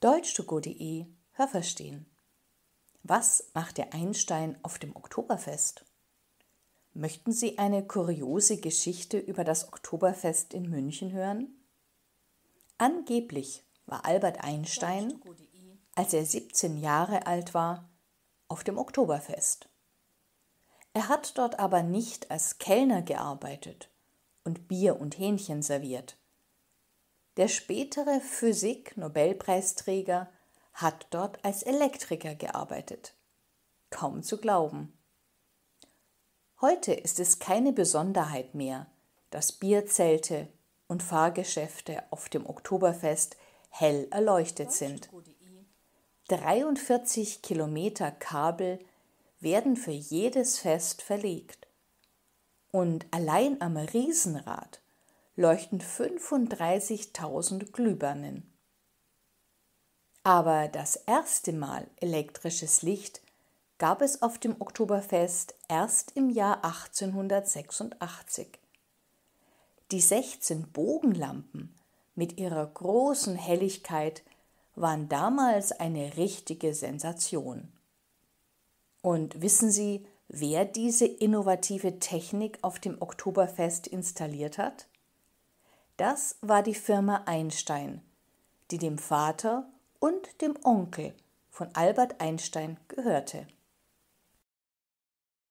deutschtugo.de Hörverstehen. Was macht der Einstein auf dem Oktoberfest? Möchten Sie eine kuriose Geschichte über das Oktoberfest in München hören? Angeblich war Albert Einstein, als er 17 Jahre alt war, auf dem Oktoberfest. Er hat dort aber nicht als Kellner gearbeitet und Bier und Hähnchen serviert. Der spätere Physik-Nobelpreisträger hat dort als Elektriker gearbeitet. Kaum zu glauben. Heute ist es keine Besonderheit mehr, dass Bierzelte und Fahrgeschäfte auf dem Oktoberfest hell erleuchtet sind. 43 Kilometer Kabel werden für jedes Fest verlegt. Und allein am Riesenrad leuchten 35.000 Glühbirnen. Aber das erste Mal elektrisches Licht gab es auf dem Oktoberfest erst im Jahr 1886. Die 16 Bogenlampen mit ihrer großen Helligkeit waren damals eine richtige Sensation. Und wissen Sie, wer diese innovative Technik auf dem Oktoberfest installiert hat? Das war die Firma Einstein, die dem Vater und dem Onkel von Albert Einstein gehörte.